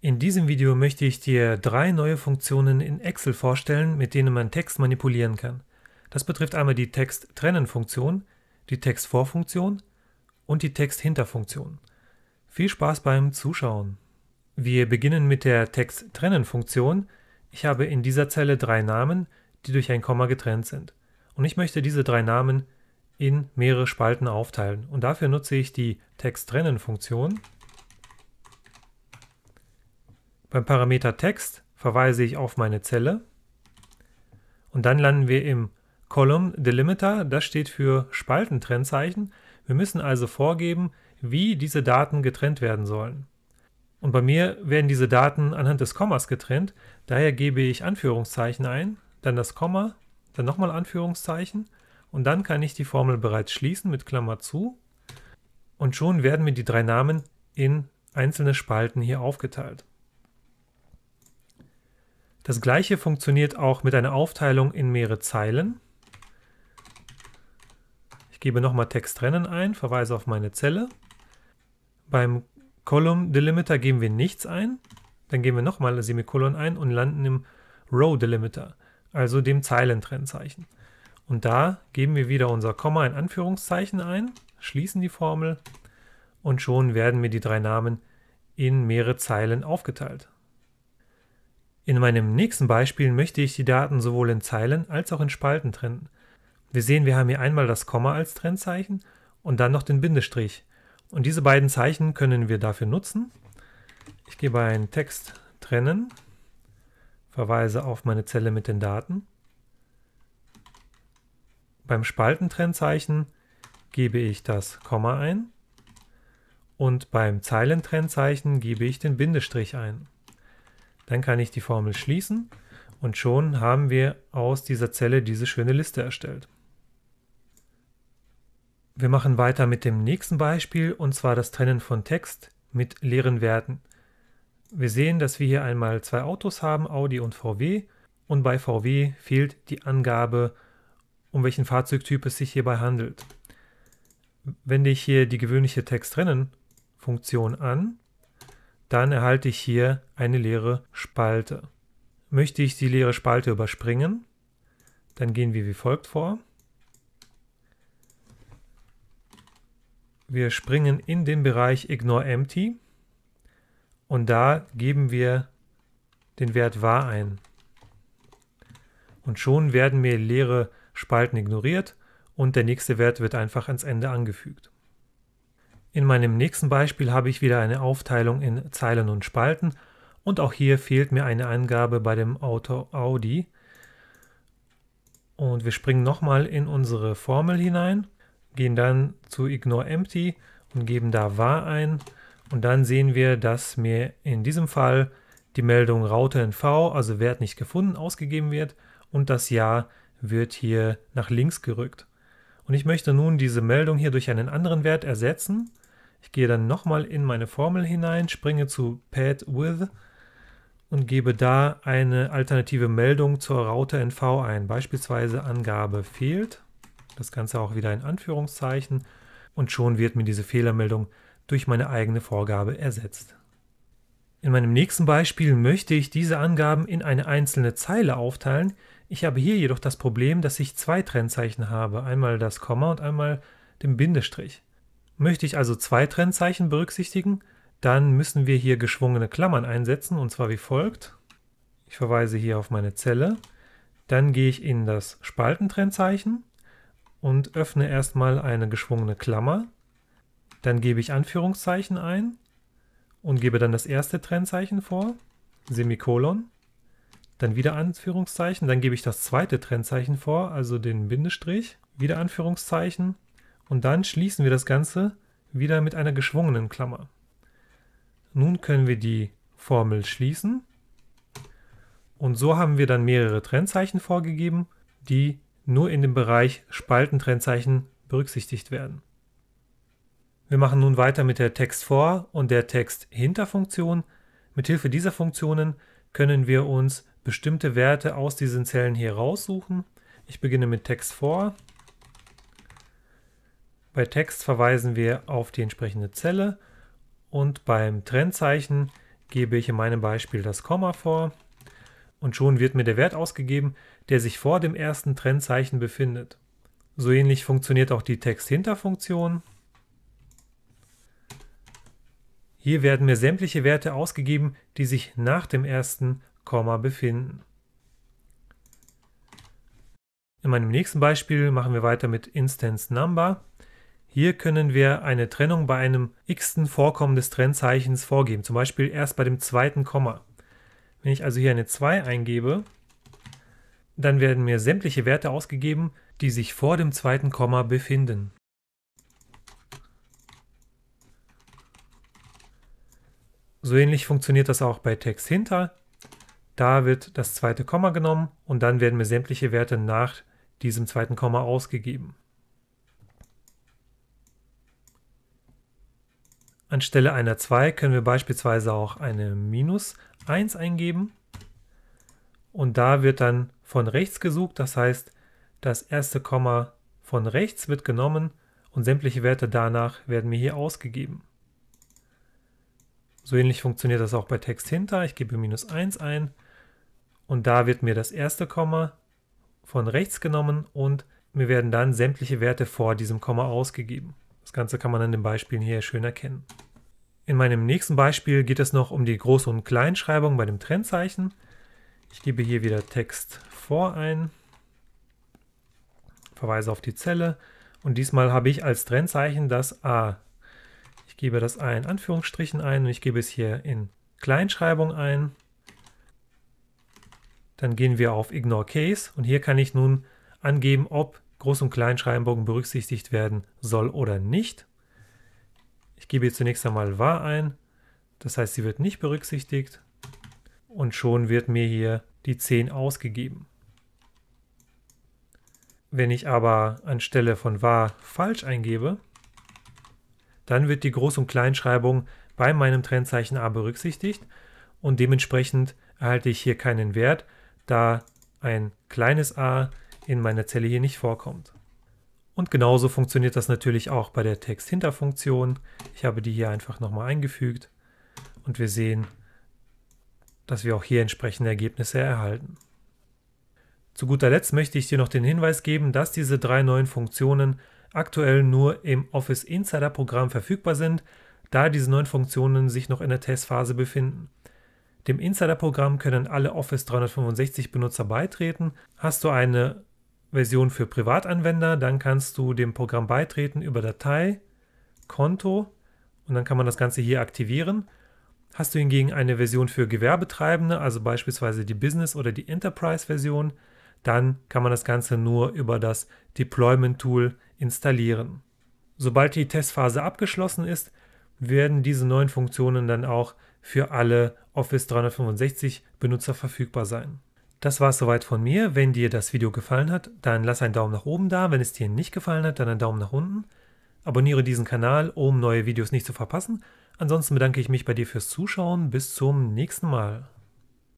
In diesem Video möchte ich dir drei neue Funktionen in Excel vorstellen, mit denen man Text manipulieren kann. Das betrifft einmal die Text-Trennen-Funktion, die Text-Vor-Funktion und die Text-Hinter-Funktion. Viel Spaß beim Zuschauen! Wir beginnen mit der Text-Trennen-Funktion. Ich habe in dieser Zeile drei Namen, die durch ein Komma getrennt sind. Und ich möchte diese drei Namen in mehrere Spalten aufteilen. Und dafür nutze ich die Text-Trennen-Funktion. funktion beim Parameter Text verweise ich auf meine Zelle und dann landen wir im Column Delimiter, das steht für Spaltentrennzeichen. Wir müssen also vorgeben, wie diese Daten getrennt werden sollen. Und bei mir werden diese Daten anhand des Kommas getrennt, daher gebe ich Anführungszeichen ein, dann das Komma, dann nochmal Anführungszeichen und dann kann ich die Formel bereits schließen mit Klammer zu und schon werden mir die drei Namen in einzelne Spalten hier aufgeteilt. Das gleiche funktioniert auch mit einer Aufteilung in mehrere Zeilen. Ich gebe nochmal Text trennen ein, verweise auf meine Zelle. Beim Column Delimiter geben wir nichts ein. Dann geben wir nochmal eine Semikolon ein und landen im Row Delimiter, also dem Zeilentrennzeichen. Und da geben wir wieder unser Komma in Anführungszeichen ein, schließen die Formel und schon werden mir die drei Namen in mehrere Zeilen aufgeteilt. In meinem nächsten Beispiel möchte ich die Daten sowohl in Zeilen als auch in Spalten trennen. Wir sehen, wir haben hier einmal das Komma als Trennzeichen und dann noch den Bindestrich. Und diese beiden Zeichen können wir dafür nutzen. Ich gebe einen Text trennen, verweise auf meine Zelle mit den Daten. Beim Spaltentrennzeichen gebe ich das Komma ein und beim Zeilentrennzeichen gebe ich den Bindestrich ein. Dann kann ich die Formel schließen und schon haben wir aus dieser Zelle diese schöne Liste erstellt. Wir machen weiter mit dem nächsten Beispiel und zwar das Trennen von Text mit leeren Werten. Wir sehen, dass wir hier einmal zwei Autos haben, Audi und VW und bei VW fehlt die Angabe, um welchen Fahrzeugtyp es sich hierbei handelt. Wende ich hier die gewöhnliche text trennen funktion an, dann erhalte ich hier eine leere Spalte. Möchte ich die leere Spalte überspringen, dann gehen wir wie folgt vor. Wir springen in den Bereich Ignore Empty und da geben wir den Wert var ein. Und schon werden mir leere Spalten ignoriert und der nächste Wert wird einfach ans Ende angefügt. In meinem nächsten Beispiel habe ich wieder eine Aufteilung in Zeilen und Spalten und auch hier fehlt mir eine Angabe bei dem Autor Audi. Und wir springen nochmal in unsere Formel hinein, gehen dann zu ignore empty und geben da var ein und dann sehen wir, dass mir in diesem Fall die Meldung Raute NV, also Wert nicht gefunden, ausgegeben wird und das Ja wird hier nach links gerückt. Und ich möchte nun diese Meldung hier durch einen anderen Wert ersetzen. Ich gehe dann nochmal in meine Formel hinein, springe zu Pad with und gebe da eine alternative Meldung zur Raute NV ein, beispielsweise Angabe fehlt. Das Ganze auch wieder in Anführungszeichen und schon wird mir diese Fehlermeldung durch meine eigene Vorgabe ersetzt. In meinem nächsten Beispiel möchte ich diese Angaben in eine einzelne Zeile aufteilen. Ich habe hier jedoch das Problem, dass ich zwei Trennzeichen habe, einmal das Komma und einmal den Bindestrich. Möchte ich also zwei Trennzeichen berücksichtigen, dann müssen wir hier geschwungene Klammern einsetzen und zwar wie folgt. Ich verweise hier auf meine Zelle. Dann gehe ich in das Spaltentrennzeichen und öffne erstmal eine geschwungene Klammer. Dann gebe ich Anführungszeichen ein und gebe dann das erste Trennzeichen vor, Semikolon. Dann wieder Anführungszeichen, dann gebe ich das zweite Trennzeichen vor, also den Bindestrich, wieder Anführungszeichen und dann schließen wir das Ganze wieder mit einer geschwungenen Klammer. Nun können wir die Formel schließen und so haben wir dann mehrere Trennzeichen vorgegeben, die nur in dem Bereich Spaltentrennzeichen berücksichtigt werden. Wir machen nun weiter mit der Text-Vor- und der Text-Hinter-Funktion. Mithilfe dieser Funktionen können wir uns bestimmte Werte aus diesen Zellen hier raussuchen. Ich beginne mit Text-Vor bei Text verweisen wir auf die entsprechende Zelle und beim Trennzeichen gebe ich in meinem Beispiel das Komma vor und schon wird mir der Wert ausgegeben, der sich vor dem ersten Trennzeichen befindet. So ähnlich funktioniert auch die Text-Hinter-Funktion. Hier werden mir sämtliche Werte ausgegeben, die sich nach dem ersten Komma befinden. In meinem nächsten Beispiel machen wir weiter mit Instance Number. Hier können wir eine Trennung bei einem x-ten Vorkommen des Trennzeichens vorgeben, zum Beispiel erst bei dem zweiten Komma. Wenn ich also hier eine 2 eingebe, dann werden mir sämtliche Werte ausgegeben, die sich vor dem zweiten Komma befinden. So ähnlich funktioniert das auch bei Text hinter. Da wird das zweite Komma genommen und dann werden mir sämtliche Werte nach diesem zweiten Komma ausgegeben. Anstelle einer 2 können wir beispielsweise auch eine Minus 1 eingeben. Und da wird dann von rechts gesucht, das heißt, das erste Komma von rechts wird genommen und sämtliche Werte danach werden mir hier ausgegeben. So ähnlich funktioniert das auch bei Text hinter. Ich gebe minus 1 ein und da wird mir das erste Komma von rechts genommen und mir werden dann sämtliche Werte vor diesem Komma ausgegeben. Das Ganze kann man an den Beispielen hier schön erkennen. In meinem nächsten Beispiel geht es noch um die Groß- und Kleinschreibung bei dem Trennzeichen. Ich gebe hier wieder Text vor ein, verweise auf die Zelle und diesmal habe ich als Trennzeichen das A. Ich gebe das A in Anführungsstrichen ein und ich gebe es hier in Kleinschreibung ein. Dann gehen wir auf Ignore Case und hier kann ich nun angeben, ob Groß- und Kleinschreibenbogen berücksichtigt werden soll oder nicht. Ich gebe jetzt zunächst einmal wahr ein, das heißt, sie wird nicht berücksichtigt und schon wird mir hier die 10 ausgegeben. Wenn ich aber anstelle von wahr falsch eingebe, dann wird die Groß- und Kleinschreibung bei meinem Trennzeichen A berücksichtigt und dementsprechend erhalte ich hier keinen Wert, da ein kleines a in meiner Zelle hier nicht vorkommt. Und genauso funktioniert das natürlich auch bei der Text-Hinter-Funktion. Ich habe die hier einfach nochmal eingefügt und wir sehen, dass wir auch hier entsprechende Ergebnisse erhalten. Zu guter Letzt möchte ich dir noch den Hinweis geben, dass diese drei neuen Funktionen aktuell nur im Office Insider Programm verfügbar sind, da diese neuen Funktionen sich noch in der Testphase befinden. Dem Insider Programm können alle Office 365 Benutzer beitreten. Hast du eine Version für Privatanwender, dann kannst du dem Programm beitreten über Datei, Konto und dann kann man das Ganze hier aktivieren. Hast du hingegen eine Version für Gewerbetreibende, also beispielsweise die Business- oder die Enterprise-Version, dann kann man das Ganze nur über das Deployment-Tool installieren. Sobald die Testphase abgeschlossen ist, werden diese neuen Funktionen dann auch für alle Office 365 Benutzer verfügbar sein. Das war es soweit von mir. Wenn dir das Video gefallen hat, dann lass einen Daumen nach oben da. Wenn es dir nicht gefallen hat, dann einen Daumen nach unten. Abonniere diesen Kanal, um neue Videos nicht zu verpassen. Ansonsten bedanke ich mich bei dir fürs Zuschauen. Bis zum nächsten Mal.